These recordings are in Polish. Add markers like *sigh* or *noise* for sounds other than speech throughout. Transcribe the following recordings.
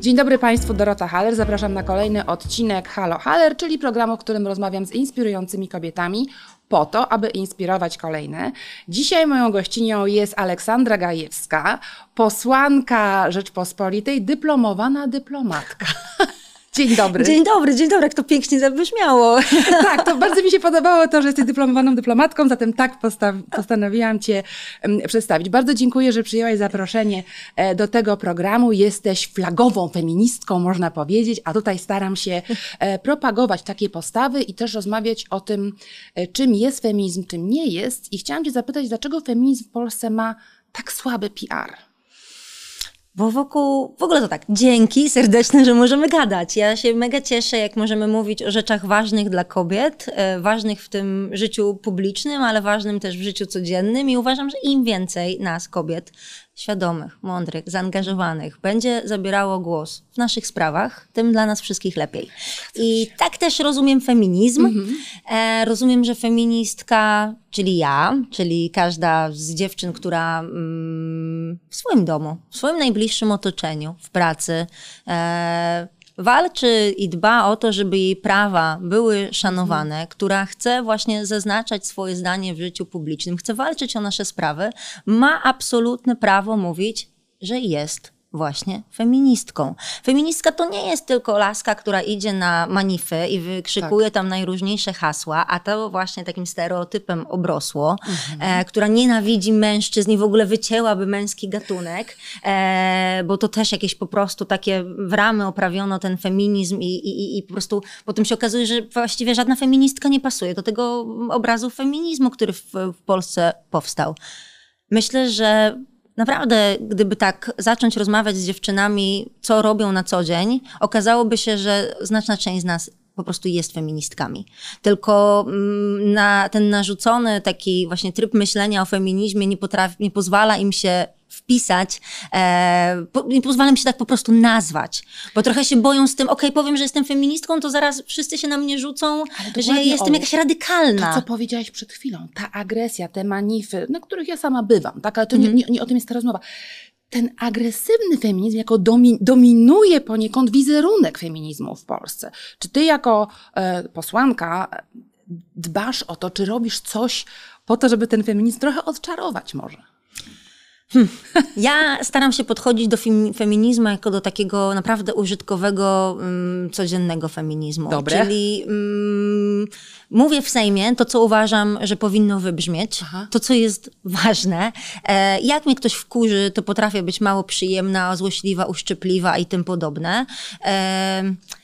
Dzień dobry Państwu, Dorota Haller. Zapraszam na kolejny odcinek Halo Haller, czyli programu, w którym rozmawiam z inspirującymi kobietami po to, aby inspirować kolejne. Dzisiaj moją gościnią jest Aleksandra Gajewska, posłanka Rzeczpospolitej, dyplomowana dyplomatka. Dzień dobry. Dzień dobry, dzień dobry, jak to pięknie zabrzmiało. *laughs* Tak, to bardzo mi się podobało to, że jesteś dyplomowaną dyplomatką, zatem tak, tak. postanowiłam Cię przedstawić. Bardzo dziękuję, że przyjęłaś zaproszenie e, do tego programu. Jesteś flagową feministką, można powiedzieć, a tutaj staram się e, propagować takie postawy i też rozmawiać o tym, e, czym jest feminizm, czym nie jest. I chciałam Cię zapytać, dlaczego feminizm w Polsce ma tak słaby PR? Bo wokół, w ogóle to tak, dzięki serdeczne, że możemy gadać. Ja się mega cieszę, jak możemy mówić o rzeczach ważnych dla kobiet, e, ważnych w tym życiu publicznym, ale ważnym też w życiu codziennym i uważam, że im więcej nas, kobiet, świadomych, mądrych, zaangażowanych będzie zabierało głos w naszych sprawach, tym dla nas wszystkich lepiej. I tak też rozumiem feminizm. Mhm. E, rozumiem, że feministka, czyli ja, czyli każda z dziewczyn, która mm, w swoim domu, w swoim najbliższym otoczeniu, w pracy, e, walczy i dba o to, żeby jej prawa były szanowane, mhm. która chce właśnie zaznaczać swoje zdanie w życiu publicznym, chce walczyć o nasze sprawy, ma absolutne prawo mówić, że jest właśnie feministką. Feministka to nie jest tylko laska, która idzie na manify i wykrzykuje tak. tam najróżniejsze hasła, a to właśnie takim stereotypem obrosło, mhm. e, która nienawidzi mężczyzn i w ogóle wycięłaby męski gatunek, e, bo to też jakieś po prostu takie w ramy oprawiono ten feminizm i, i, i po prostu potem się okazuje, że właściwie żadna feministka nie pasuje do tego obrazu feminizmu, który w, w Polsce powstał. Myślę, że Naprawdę, gdyby tak zacząć rozmawiać z dziewczynami, co robią na co dzień, okazałoby się, że znaczna część z nas po prostu jest feministkami. Tylko mm, na ten narzucony taki właśnie tryb myślenia o feminizmie nie, potrafi, nie pozwala im się pisać e, po, i pozwalam się tak po prostu nazwać, bo trochę się boją z tym, okej, okay, powiem, że jestem feministką, to zaraz wszyscy się na mnie rzucą, że jestem jakaś radykalna. To, co powiedziałaś przed chwilą, ta agresja, te manify, na których ja sama bywam, tak, ale to mm nie, mhm. nie, nie o tym jest ta rozmowa ten agresywny feminizm jako domi dominuje poniekąd wizerunek feminizmu w Polsce. Czy ty jako e, posłanka e, dbasz o to, czy robisz coś po to, żeby ten feminizm trochę odczarować może? Hmm. *laughs* Ja staram się podchodzić do feminizmu jako do takiego naprawdę użytkowego, mm, codziennego feminizmu. Dobre. Czyli mm, mówię w Sejmie to, co uważam, że powinno wybrzmieć, Aha. to, co jest ważne. E, jak mnie ktoś wkurzy, to potrafię być mało przyjemna, złośliwa, uszczypliwa i tym podobne. E,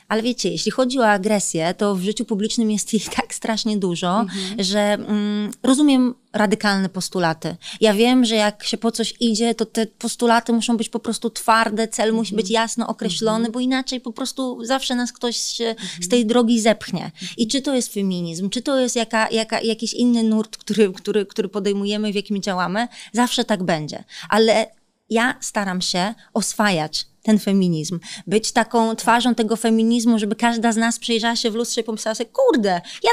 ale wiecie, jeśli chodzi o agresję, to w życiu publicznym jest jej tak strasznie dużo, mhm. że mm, rozumiem radykalne postulaty. Ja wiem, że jak się po coś idzie, to te postulaty muszą być po prostu twarde, cel musi być mhm. jasno określony, mhm. bo inaczej po prostu zawsze nas ktoś mhm. z tej drogi zepchnie. I czy to jest feminizm, czy to jest jaka, jaka, jakiś inny nurt, który, który, który podejmujemy, w jakim działamy, zawsze tak będzie. Ale ja staram się oswajać ten feminizm, być taką twarzą tego feminizmu, żeby każda z nas przyjrzała się w lustrze i pomyślała sobie, kurde, ja,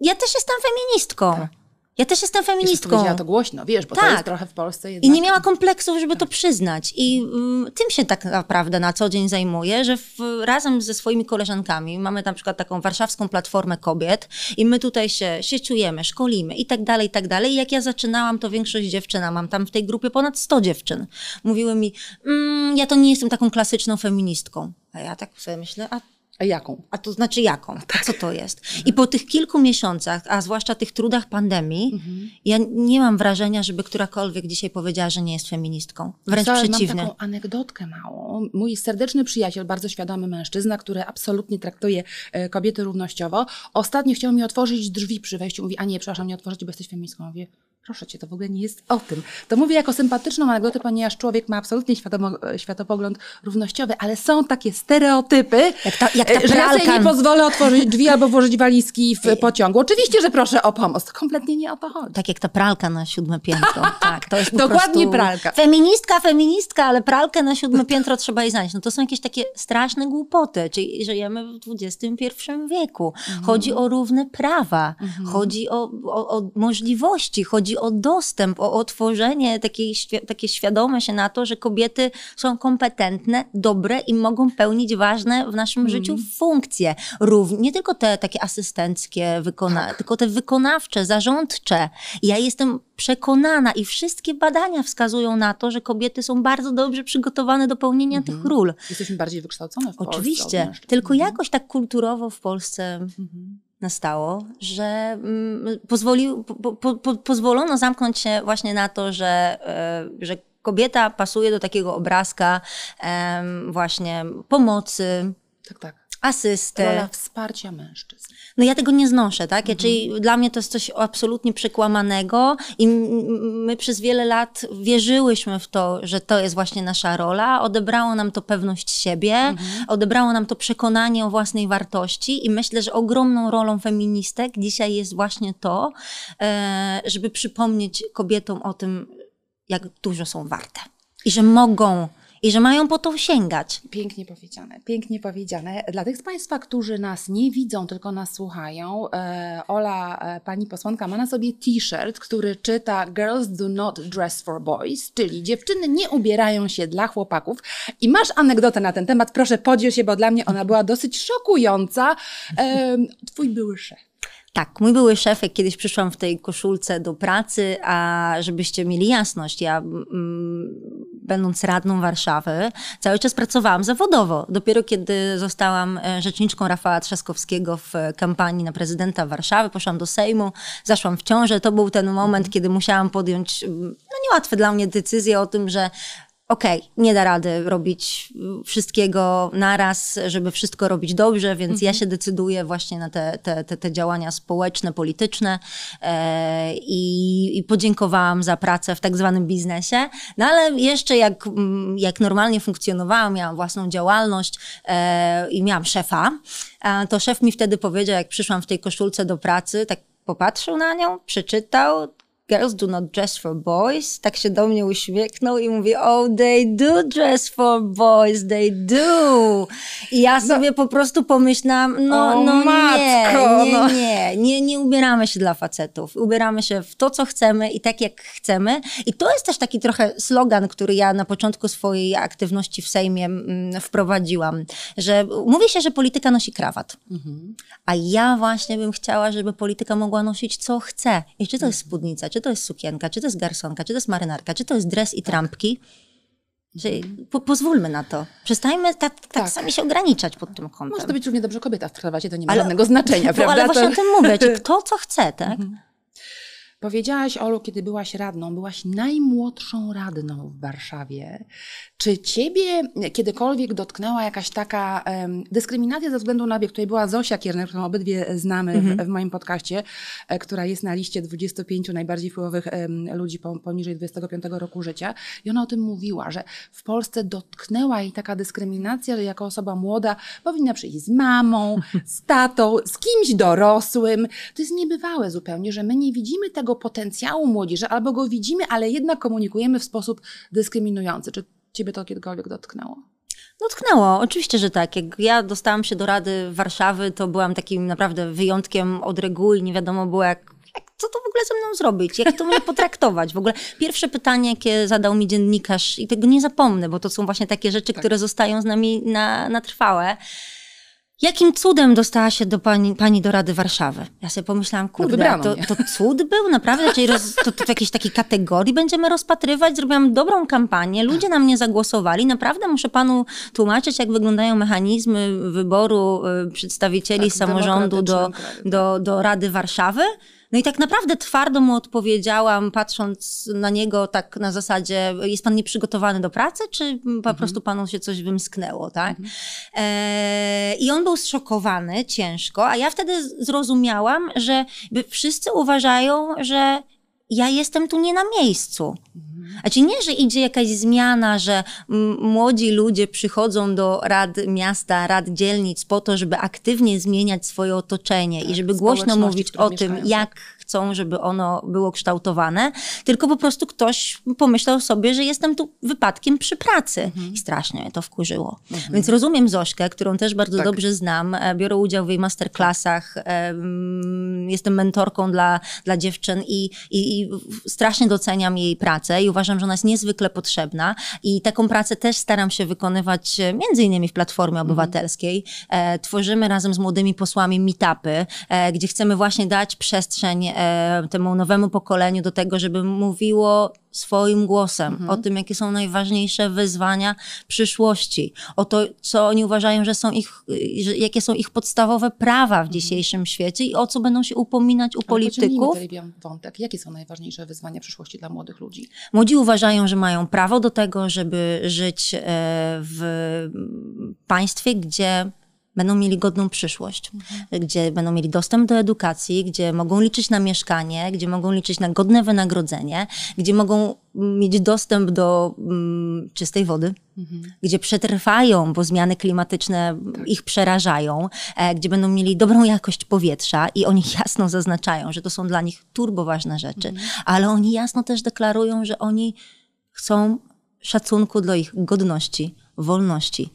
ja też jestem feministką. Tak. Ja też jestem feministką. Powiedziała to głośno, wiesz, bo tak. to jest tak. trochę w Polsce jednak... I nie miała kompleksów, żeby to przyznać. I mm, tym się tak naprawdę na co dzień zajmuję, że w, razem ze swoimi koleżankami mamy na przykład taką warszawską platformę kobiet i my tutaj się sieciujemy, szkolimy i tak dalej, i tak dalej. I jak ja zaczynałam, to większość dziewczyn, mam tam w tej grupie ponad 100 dziewczyn, mówiły mi, mm, ja to nie jestem taką klasyczną feministką. A ja tak sobie myślę, a a jaką? A to znaczy jaką? Tak. Co to jest? Mhm. I po tych kilku miesiącach, a zwłaszcza tych trudach pandemii, mhm. ja nie mam wrażenia, żeby którakolwiek dzisiaj powiedziała, że nie jest feministką. Wręcz przeciwnie. Mam taką anegdotkę małą. Mój serdeczny przyjaciel, bardzo świadomy mężczyzna, który absolutnie traktuje e, kobiety równościowo, ostatnio chciał mi otworzyć drzwi przy wejściu. Mówi, a nie, przepraszam, nie otworzyć, bo jesteś feministką. Mówię, Proszę cię, to w ogóle nie jest o tym. To mówię jako sympatyczną anegdotę, ponieważ człowiek ma absolutnie świadomo, światopogląd równościowy, ale są takie stereotypy, jak ta, jak ta e, że ja sobie nie pozwolę otworzyć drzwi albo włożyć walizki w *laughs* pociągu. Oczywiście, że proszę o pomoc. To Kompletnie nie o to chodzi. Tak jak ta pralka na siódme piętro. *laughs* tak, to jest Dokładnie pralka. Feministka, feministka, ale pralkę na siódme piętro trzeba jej znaleźć. No to są jakieś takie straszne głupoty, czyli żyjemy w XXI wieku. Chodzi mhm. o równe prawa, mhm. chodzi o, o, o możliwości, chodzi chodzi o dostęp, o otworzenie takiej, takie świadome się na to, że kobiety są kompetentne, dobre i mogą pełnić ważne w naszym mm. życiu funkcje. nie tylko te takie asystenckie, wykona tak. tylko te wykonawcze, zarządcze. Ja jestem przekonana i wszystkie badania wskazują na to, że kobiety są bardzo dobrze przygotowane do pełnienia mm -hmm. tych mhm. ról. Jesteśmy bardziej wykształcone w Oczywiście, Polsce. Oczywiście, tylko mhm. jakoś tak kulturowo w Polsce. Mm -hmm nastało, że mm, pozwolił, po, po, po, pozwolono zamknąć się właśnie na to, że, e, że kobieta pasuje do takiego obrazka właśnie pomocy. Tak, tak asystent. Rola wsparcia mężczyzn. No ja tego nie znoszę, tak? Ja, mhm. Czyli dla mnie to jest coś absolutnie przekłamanego i my przez wiele lat wierzyłyśmy w to, że to jest właśnie nasza rola. Odebrało nam to pewność siebie, mhm. odebrało nam to przekonanie o własnej wartości i myślę, że ogromną rolą feministek dzisiaj jest właśnie to, e, żeby przypomnieć kobietom o tym, jak dużo są warte. I że mogą i że mają po to sięgać. Pięknie powiedziane, pięknie powiedziane. Dla tych z Państwa, którzy nas nie widzą, tylko nas słuchają, e, Ola, e, pani posłanka, ma na sobie t-shirt, który czyta Girls do not dress for boys, czyli dziewczyny nie ubierają się dla chłopaków. I masz anegdotę na ten temat, proszę podziel się, bo dla mnie ona była dosyć szokująca. E, twój były szef tak, mój były jak kiedyś przyszłam w tej koszulce do pracy, a żebyście mieli jasność, ja mm, będąc radną Warszawy, cały czas pracowałam zawodowo. Dopiero kiedy zostałam e, rzeczniczką Rafała Trzaskowskiego w kampanii na prezydenta Warszawy, poszłam do Sejmu, zaszłam w ciążę, to był ten moment, mhm. kiedy musiałam podjąć mm, no, niełatwe dla mnie decyzję o tym, że okej, okay, nie da rady robić wszystkiego naraz, żeby wszystko robić dobrze, więc mhm. ja się decyduję właśnie na te, te, te, te działania społeczne, polityczne e, i, i, podziękowałam za pracę w tak zwanym biznesie. No ale jeszcze jak, mm, jak normalnie funkcjonowałam, miałam własną działalność e, i miałam szefa, to szef mi wtedy powiedział, jak przyszłam w tej koszulce do pracy, tak popatrzył na nią, przeczytał, girls do not dress for boys, tak się do mnie uśmiechnął i mówi, oh, they do dress for boys, they do. I ja no. sobie no. po prostu pomyślałam, no, o, no matko, nie, nie, no. nie, nie, nie ubieramy się dla facetów. Ubieramy się w to, co chcemy i tak, jak chcemy. I to jest też taki trochę slogan, który ja na początku swojej aktywności w Sejmie mm, wprowadziłam, że mówi się, że polityka nosi krawat. Mhm. A ja właśnie bym chciała, żeby polityka mogła nosić, co chce. I czy to mhm. jest spódnica, czy czy to jest sukienka, czy to jest garsonka, czy to jest marynarka, czy to jest dres i tak. trampki. Po, pozwólmy na to. Przestajmy tak, tak, tak, sami się ograniczać pod tym kątem. Może to być równie dobrze kobieta w krawacie, to nie ma ale, żadnego znaczenia, *laughs* prawda? ale właśnie to... o tym mówię, *laughs* kto co chce, tak? Mhm. Powiedziałaś, Olu, kiedy byłaś radną, byłaś najmłodszą radną w Warszawie. Czy ciebie kiedykolwiek dotknęła jakaś taka um, dyskryminacja ze względu na wiek? Tutaj była Zosia Kierner, którą obydwie znamy mm -hmm. w, mhm. w, moim podcaście, e, która jest na liście 25 najbardziej wpływowych um, ludzi po, poniżej 25 roku życia. I ona o tym mówiła, że w Polsce dotknęła jej taka dyskryminacja, że jako osoba młoda powinna przyjść z mamą, z tatą, z kimś dorosłym. To jest niebywałe zupełnie, że my nie widzimy tego tego potencjału młodzieży, albo go widzimy, ale jednak komunikujemy w sposób dyskryminujący. Czy ciebie to kiedykolwiek dotknęło? Dotknęło, oczywiście, że tak. Jak ja dostałam się do Rady Warszawy, to byłam takim naprawdę wyjątkiem od reguły nie wiadomo było, jak co to w ogóle ze mną zrobić? Jak to mnie potraktować? W ogóle pierwsze pytanie, jakie zadał mi dziennikarz, i tego nie zapomnę, bo to są właśnie takie rzeczy, tak. które zostają z nami na, na trwałe. Jakim cudem dostała się do pani, pani do Rady Warszawy? Ja sobie pomyślałam, no kurde, no to, to, cud był naprawdę? Czyli roz, to, to w jakiejś takiej kategorii będziemy rozpatrywać? Zrobiłam dobrą kampanię, ludzie na mnie zagłosowali. Naprawdę muszę panu tłumaczyć, jak wyglądają mechanizmy wyboru y, przedstawicieli tak, samorządu do, do, tak. do Rady Warszawy? No i tak naprawdę twardo mu odpowiedziałam, patrząc na niego tak na zasadzie, jest pan nieprzygotowany do pracy, czy po mhm. prostu panu się coś wymsknęło, tak? Mhm. E, I on był zszokowany ciężko, a ja wtedy zrozumiałam, że wszyscy uważają, że ja jestem tu nie na miejscu. Mhm znaczy nie, że idzie jakaś zmiana, że młodzi ludzie przychodzą do rad miasta, rad dzielnic po to, żeby aktywnie zmieniać swoje otoczenie tak, i żeby głośno mówić o tym, jak chcą, żeby ono było kształtowane, tylko po prostu ktoś pomyślał sobie, że jestem tu wypadkiem przy pracy. Mhm. I strasznie mnie to wkurzyło. Mhm. Więc rozumiem Zośkę, którą też bardzo tak. dobrze znam, e, biorę udział w jej masterclassach, tak. e, jestem mentorką dla, dla dziewczyn i, i, i strasznie doceniam jej pracę i uważam, uważam, że ona jest niezwykle potrzebna i taką pracę też staram się wykonywać e, między innymi w Platformie mhm. Obywatelskiej. E, tworzymy razem z młodymi posłami meetupy, e, gdzie chcemy właśnie dać przestrzeń e, temu nowemu pokoleniu do tego, żeby mówiło swoim głosem, mhm. o tym, jakie są najważniejsze wyzwania przyszłości, o to, co oni uważają, że są ich, że, jakie są ich podstawowe prawa w mhm. dzisiejszym świecie i o co będą się upominać u Ale polityków. wątek. Jakie są najważniejsze wyzwania przyszłości dla młodych ludzi? Młodzi uważają, że mają prawo do tego, żeby żyć e, w państwie, gdzie będą mieli godną przyszłość, mhm. gdzie będą mieli dostęp do edukacji, gdzie mogą liczyć na mieszkanie, gdzie mogą liczyć na godne wynagrodzenie, gdzie mogą mieć dostęp do mm, czystej wody, mhm. gdzie przetrwają, bo zmiany klimatyczne tak. ich przerażają, e, gdzie będą mieli dobrą jakość powietrza i oni *laughs* jasno zaznaczają, że to są dla nich turboważne rzeczy, mhm. ale oni jasno też deklarują, że oni chcą szacunku dla ich godności, wolności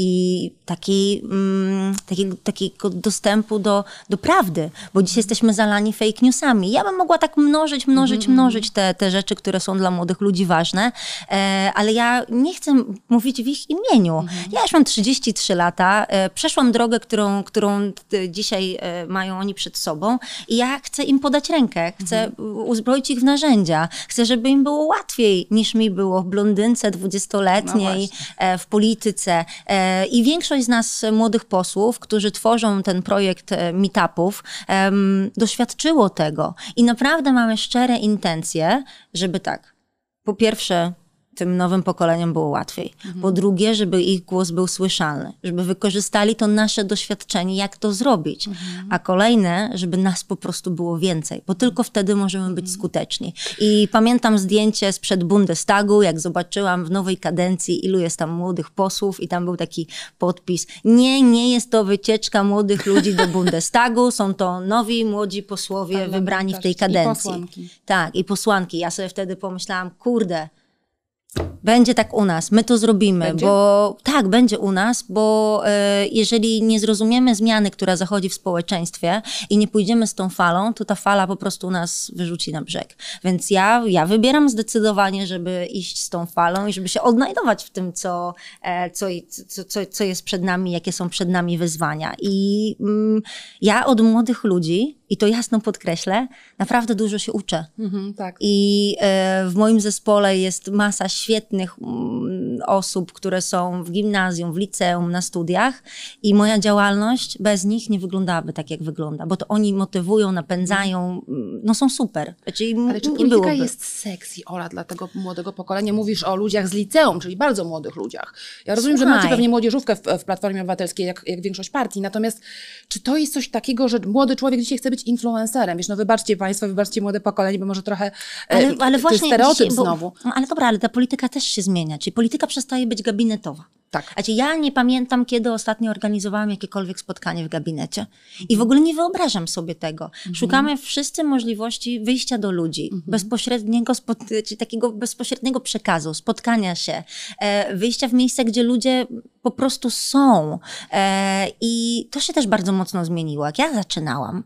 i taki, mm, takiego, takiego dostępu do, do prawdy, bo dzisiaj jesteśmy zalani fake newsami. Ja bym mogła tak mnożyć, mnożyć, mm. mnożyć te, te rzeczy, które są dla młodych ludzi ważne, e, ale ja nie chcę mówić w ich imieniu. Mm. Ja już mam 33 lata, e, przeszłam drogę, którą, którą dzisiaj e, mają oni przed sobą i ja chcę im podać rękę, chcę mhm. uzbroić ich w narzędzia, chcę, żeby im było łatwiej niż mi było w blondynce 20-letniej, no e, w polityce, e, E, I większość z nas, e, młodych posłów, którzy tworzą ten projekt e, meetupów, doświadczyło tego. I naprawdę mamy szczere intencje, żeby tak, po pierwsze, tym nowym pokoleniom było łatwiej. Mhm. Po drugie, żeby ich głos był słyszalny, żeby wykorzystali to nasze doświadczenie, jak to zrobić. Mhm. A kolejne, żeby nas po prostu było więcej, bo tylko wtedy możemy być mhm. skuteczni. I pamiętam zdjęcie sprzed Bundestagu, jak zobaczyłam w nowej kadencji, ilu jest tam młodych posłów, i tam był taki podpis: Nie, nie jest to wycieczka młodych ludzi do Bundestagu, są to nowi, młodzi posłowie wybrani w tej kadencji. I posłanki. Tak, i posłanki. Ja sobie wtedy pomyślałam, kurde, będzie tak u nas, my to zrobimy, będzie? bo tak, będzie u nas, bo y, jeżeli nie zrozumiemy zmiany, która zachodzi w społeczeństwie i nie pójdziemy z tą falą, to ta fala po prostu nas wyrzuci na brzeg. Więc ja, ja wybieram zdecydowanie, żeby iść z tą falą i żeby się odnajdować w tym, co, e, co, co, co, co jest przed nami, jakie są przed nami wyzwania. I mm, ja od młodych ludzi i to jasno podkreślę, naprawdę dużo się uczę. Mhm, tak. I e, w moim zespole jest masa świetnych mm, osób, które są w gimnazjum, w liceum, na studiach i moja działalność bez nich nie wyglądałaby tak, jak wygląda, bo to oni motywują, napędzają, mhm. mm, no są super. Czyli znaczy, Ale czy polityka byłoby. jest sexy, Ola, dla tego młodego pokolenia? Mówisz o ludziach z liceum, czyli bardzo młodych ludziach. Ja rozumiem, Słuchaj. że macie pewnie młodzieżówkę w, w Platformie Obywatelskiej, jak, jak większość partii, natomiast czy to jest coś takiego, że młody człowiek dzisiaj chce być być influencerem. Wiesz, no wybaczcie Państwo, wybaczcie młode pokolenie, bo może trochę e, ale, ale właśnie stereotyp dzisiaj, bo, znowu. No, ale dobra, ale ta polityka też się zmienia, czyli polityka przestaje być gabinetowa. Tak. Znaczy, ja nie pamiętam, kiedy ostatnio organizowałam jakiekolwiek spotkanie w gabinecie. I w mhm. ogóle nie wyobrażam sobie tego. Mhm. Szukamy wszyscy możliwości wyjścia do ludzi, mhm. bezpośredniego, czy takiego bezpośredniego przekazu, spotkania się, e, wyjścia w miejsca, gdzie ludzie po prostu są. E, I to się też bardzo mocno zmieniło. Jak ja zaczynałam,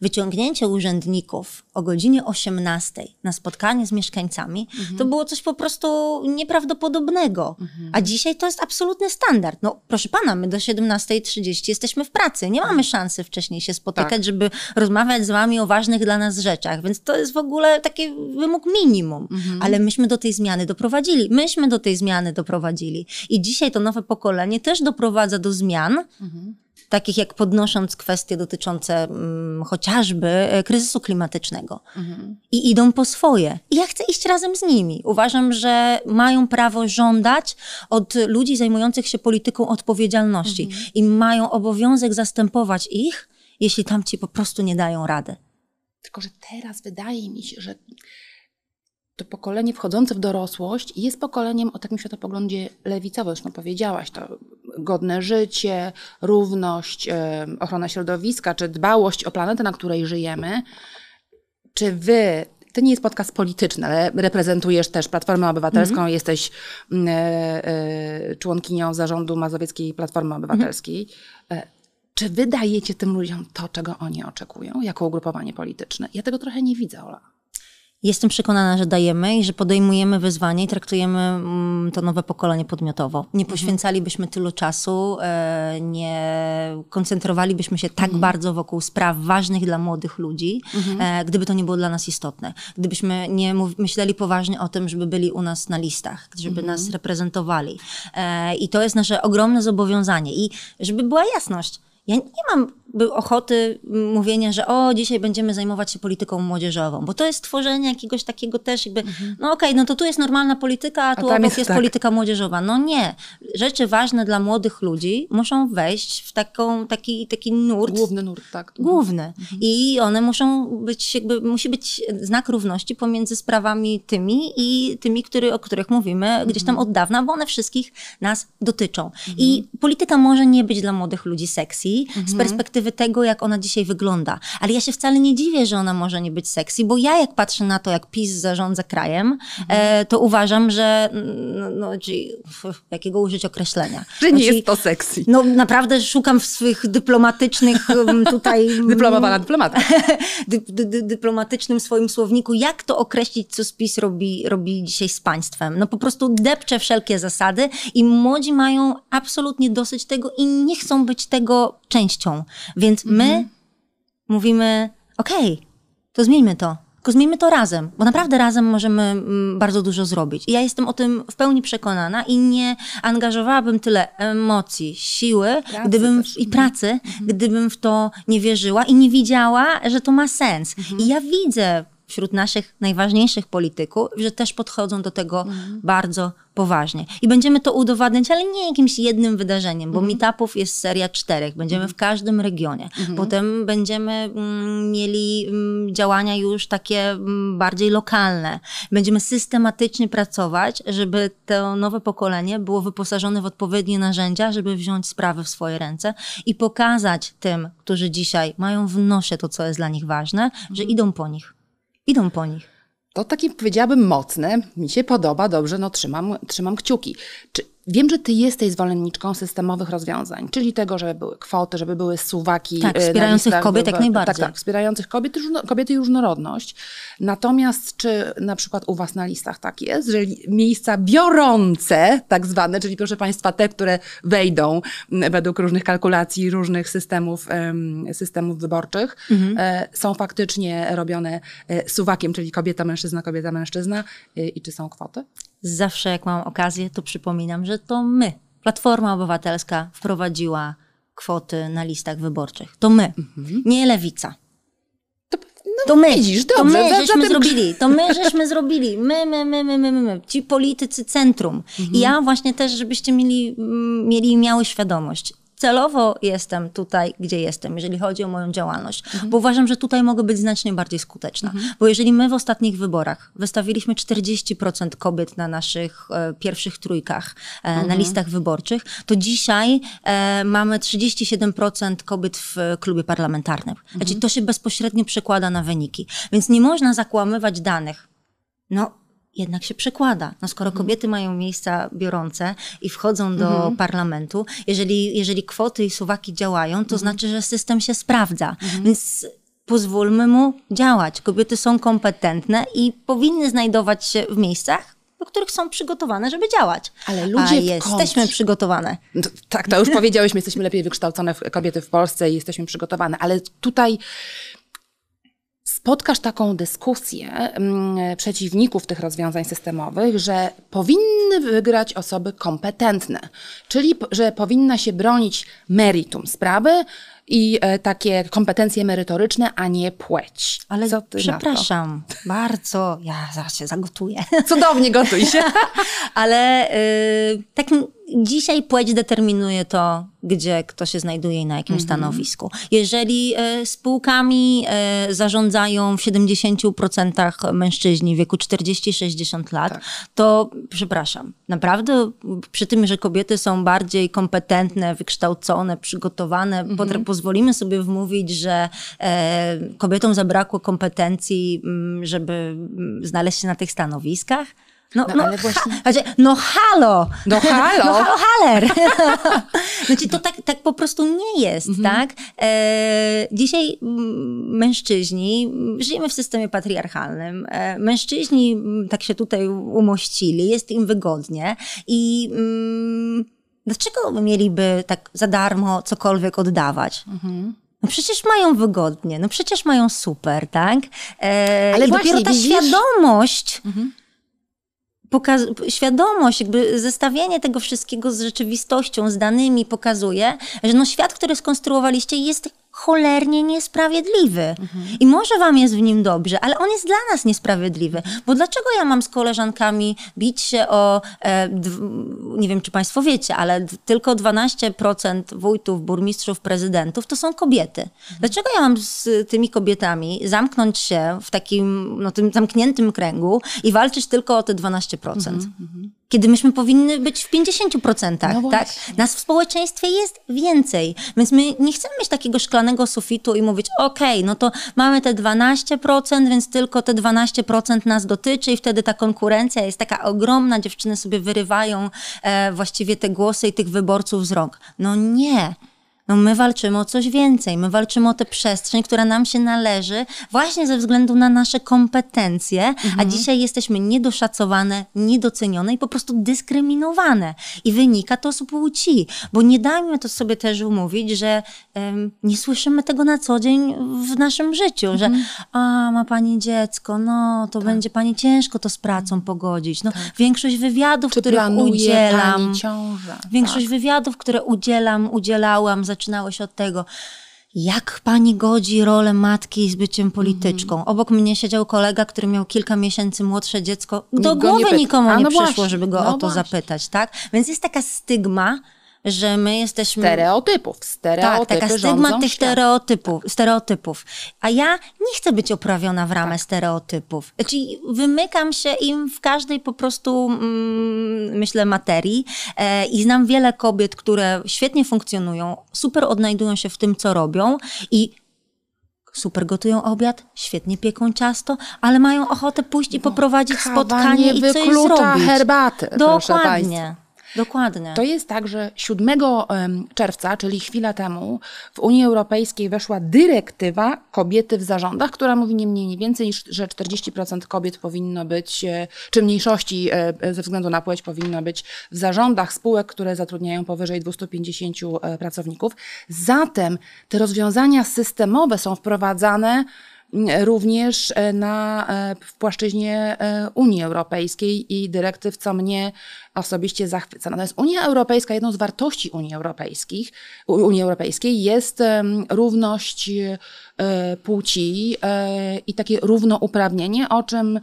wyciągnięcie urzędników o godzinie 18 na spotkanie z mieszkańcami, mhm. to było coś po prostu nieprawdopodobnego. Mhm. A dzisiaj to jest absolutny standard. No proszę pana, my do 17.30 jesteśmy w pracy, nie mamy szansy wcześniej się spotykać, tak. żeby rozmawiać z wami o ważnych dla nas rzeczach, więc to jest w ogóle taki wymóg minimum. Mhm. Ale myśmy do tej zmiany doprowadzili. Myśmy do tej zmiany doprowadzili. I dzisiaj to nowe pokolenie też doprowadza do zmian, mhm takich jak podnosząc kwestie dotyczące mm, chociażby e, kryzysu klimatycznego. Mhm. I idą po swoje. I ja chcę iść razem z nimi. Uważam, że mają prawo żądać od ludzi zajmujących się polityką odpowiedzialności mhm. i mają obowiązek zastępować ich, jeśli tam ci po prostu nie dają rady. Tylko, że teraz wydaje mi się, że to pokolenie wchodzące w dorosłość jest pokoleniem o takim światopoglądzie lewicowym, zresztą powiedziałaś to godne życie, równość, e, ochrona środowiska, czy dbałość o planetę, na której żyjemy. Czy wy to nie jest podcast polityczny, ale reprezentujesz też Platformę Obywatelską, mhm. jesteś y, y, członkinią zarządu Mazowieckiej Platformy mhm. Obywatelskiej. Czy wydajecie tym ludziom to, czego oni oczekują, jako ugrupowanie polityczne? Ja tego trochę nie widzę, Ola. Jestem przekonana, że dajemy i że podejmujemy wyzwanie i traktujemy mm, to nowe pokolenie podmiotowo. Nie mhm. poświęcalibyśmy tylu czasu, e, nie koncentrowalibyśmy się tak mhm. bardzo wokół spraw ważnych dla młodych ludzi, mhm. e, gdyby to nie było dla nas istotne. Gdybyśmy nie myśleli poważnie o tym, żeby byli u nas na listach, żeby nas reprezentowali. E, I to jest nasze ogromne zobowiązanie. I żeby była jasność, ja nie mam ochoty mówienia, że o, dzisiaj będziemy zajmować się polityką młodzieżową, bo to jest tworzenie jakiegoś takiego też jakby, mhm. no okej, okay, no to tu jest normalna polityka, a tu a obok jest, jest tak. polityka młodzieżowa. No nie. Rzeczy ważne dla młodych ludzi muszą wejść w taką, taki, taki nurt. Główny nurt, tak. Mhm. Główny. Mhm. I one muszą być jakby, musi być znak równości pomiędzy sprawami tymi i tymi, który, o których mówimy mhm. gdzieś tam mhm. od dawna, bo one wszystkich nas dotyczą. I mhm. polityka może nie być dla młodych ludzi sexy, mhm. z perspektywy tego, jak ona dzisiaj wygląda. Ale ja się wcale nie dziwię, że ona może nie być sexy, bo ja jak patrzę na to, jak PiS zarządza krajem, mhm. e, to uważam, że no, no jakiego użyć określenia? Czy *laughs* nie znaczy, jest to sexy. No naprawdę szukam w swych dyplomatycznych *laughs* tutaj... Dyplomowana dyplomata. *laughs* dy, dy, dy, dyplomatycznym swoim słowniku, jak to określić, co PiS robi, robi dzisiaj z państwem. No po prostu depcze wszelkie zasady i młodzi mają absolutnie dosyć tego i nie chcą być tego częścią. Więc my mhm. mówimy, okej, okay, to zmieńmy to. Tylko zmieńmy to razem, bo naprawdę razem możemy mm, bardzo dużo zrobić. I ja jestem o tym w pełni przekonana i nie angażowałabym tyle emocji, siły pracy gdybym, i pracy, mhm. gdybym w to nie wierzyła i nie widziała, że to ma sens. Mhm. I ja widzę wśród naszych najważniejszych polityków, że też podchodzą do tego mhm. bardzo poważnie. I będziemy to udowadniać, ale nie jakimś jednym wydarzeniem, bo mhm. meetupów jest seria czterech. Będziemy mhm. w każdym regionie. Mhm. Potem będziemy mm, mieli mm, działania już takie mm, bardziej lokalne. Będziemy systematycznie pracować, żeby to nowe pokolenie było wyposażone w odpowiednie narzędzia, żeby wziąć sprawy w swoje ręce i pokazać tym, którzy dzisiaj mają w nosie to, co jest dla nich ważne, że mhm. idą po nich. Idą po nich. To takie powiedziałabym mocne, mi się podoba, dobrze, no trzymam, trzymam kciuki. Czy Wiem, że ty jesteś zwolenniczką systemowych rozwiązań, czyli tego, żeby były kwoty, żeby były suwaki. Tak, e, wspierających listach, kobiet jak najbardziej. Tak, tak, wspierających kobiety, kobiety i różnorodność. Natomiast czy na przykład u was na listach tak jest, że miejsca biorące, tak zwane, czyli proszę państwa, te, które wejdą według różnych kalkulacji, różnych systemów, systemów wyborczych, mhm. E, są faktycznie robione e, suwakiem, czyli kobieta, mężczyzna, kobieta, mężczyzna i czy są kwoty? Zawsze jak mam okazję, to przypominam, że to my, Platforma Obywatelska, wprowadziła kwoty na listach wyborczych. To my, mhm. nie lewica. To, no, to my, widzisz, dobrze, to my za, żeśmy za zrobili, to my *laughs* żeśmy zrobili, my, my, my, my, my, my, my. ci politycy centrum. Mhm. I ja właśnie też, żebyście mieli, mm, mieli miały świadomość, celowo jestem tutaj, gdzie jestem, jeżeli chodzi o moją działalność, mhm. bo uważam, że tutaj mogę być znacznie bardziej skuteczna. Mhm. Bo jeżeli my w ostatnich wyborach wystawiliśmy 40% kobiet na naszych e, pierwszych trójkach, e, mhm. na listach wyborczych, to dzisiaj e, mamy 37% kobiet w klubie parlamentarnym. Znaczy mhm. to się bezpośrednio przekłada na wyniki. Więc nie można zakłamywać danych. No, jednak się przekłada. No skoro mhm. kobiety mają miejsca biorące i wchodzą do mhm. parlamentu, jeżeli, jeżeli kwoty i suwaki działają, to mhm. znaczy, że system się sprawdza. Mhm. Więc pozwólmy mu działać. Kobiety są kompetentne i powinny znajdować się w miejscach, do których są przygotowane, żeby działać. Ale ludzie A jesteśmy przygotowane. No, tak, to już powiedziałeś, jesteśmy lepiej wykształcone w kobiety w Polsce i jesteśmy przygotowane, ale tutaj spotkasz taką dyskusję mm, przeciwników tych rozwiązań systemowych, że powinny wygrać osoby kompetentne, czyli że powinna się bronić meritum sprawy i e, takie kompetencje merytoryczne, a nie płeć. Ale Co ty przepraszam, bardzo, ja zaraz się zagotuję. Cudownie, gotuj się. *laughs* Ale yy, takim dzisiaj płeć determinuje to, gdzie kto się znajduje i na jakim mhm. stanowisku. Jeżeli e, spółkami e, zarządzają w 70% mężczyźni w wieku 40-60 lat, tak. to przepraszam, naprawdę przy tym, że kobiety są bardziej kompetentne, wykształcone, przygotowane, mhm. pozwolimy sobie wmówić, że e, kobietom zabrakło kompetencji, mm, żeby mm, znaleźć się na tych stanowiskach? No, no, no, ale właśnie... no halo! No halo! *laughs* No halo haler! *laughs* znaczy to tak, tak po prostu nie jest, mhm. tak? E, dzisiaj mężczyźni, żyjemy w systemie patriarchalnym, e, mężczyźni tak się tutaj umościli, jest im wygodnie i... Mm, dlaczego mieliby tak za darmo cokolwiek oddawać? Mhm. No przecież mają wygodnie, no przecież mają super, tak? E, Ale i właśnie, dopiero ta widzisz? świadomość... Mhm świadomość, jakby zestawienie tego wszystkiego z rzeczywistością, z danymi pokazuje, że no świat, który skonstruowaliście jest cholernie niesprawiedliwy. Mhm. I może wam jest w nim dobrze, ale on jest dla nas niesprawiedliwy. Bo dlaczego ja mam z koleżankami bić się o, e, nie wiem czy państwo wiecie, ale tylko 12% wójtów, burmistrzów, prezydentów to są kobiety. Mhm. Dlaczego ja mam z tymi kobietami zamknąć się w takim, no tym zamkniętym kręgu i walczyć tylko o te 12%? Mhm, mhm kiedy myśmy powinny być w 50%, no tak? Nas w społeczeństwie jest więcej, więc my nie chcemy mieć takiego szklanego sufitu i mówić, okej, okay, no to mamy te 12%, więc tylko te 12% nas dotyczy i wtedy ta konkurencja jest taka ogromna, dziewczyny sobie wyrywają e, właściwie te głosy i tych wyborców z rąk. No nie, no my walczymy o coś więcej, my walczymy o tę przestrzeń, która nam się należy właśnie ze względu na nasze kompetencje, mhm. a dzisiaj jesteśmy niedoszacowane, niedocenione i po prostu dyskryminowane. I wynika to z płci, bo nie dajmy to sobie też umówić, że um, nie słyszymy tego na co dzień w naszym życiu, mhm. że a, ma pani dziecko, no to tak. będzie pani ciężko to z pracą pogodzić. No tak. większość wywiadów, Czy które udzielam, większość tak. wywiadów, które udzielam, udzielałam ze zaczynało się od tego, jak pani godzi rolę matki z byciem polityczką? Mm. Obok mnie siedział kolega, który miał kilka miesięcy młodsze dziecko. Do Nikt głowy nie nikomu A, no nie przyszło, żeby go no o to właśnie. zapytać, tak? Więc jest taka stygma, że my jesteśmy... Stereotypów, stereotypy Tak, taka stygma tych stereotypów, tak. stereotypów. A ja nie chcę być oprawiona w ramę tak. stereotypów. Czyli znaczy, wymykam się im w każdej po prostu, mm, myślę, materii e, i znam wiele kobiet, które świetnie funkcjonują, super odnajdują się w tym, co robią i super gotują obiad, świetnie pieką ciasto, ale mają ochotę pójść i no, poprowadzić no, spotkanie i coś zrobić. herbaty, Dokładnie. Dokładnie. To jest tak, że 7 czerwca, czyli chwila temu, w Unii Europejskiej weszła dyrektywa kobiety w zarządach, która mówi nie mniej, nie więcej, że 40% kobiet powinno być, e, czy mniejszości e, e, ze względu na płeć powinno być w zarządach spółek, które zatrudniają powyżej 250 pracowników. Zatem te rozwiązania systemowe są wprowadzane również e, na, e, w płaszczyźnie e, Unii Europejskiej i dyrektyw, co mnie osobiście zachwyca. Natomiast Unia Europejska, jedną z wartości Unii, Europejskich, Unii Europejskiej jest równość płci i takie równouprawnienie, o czym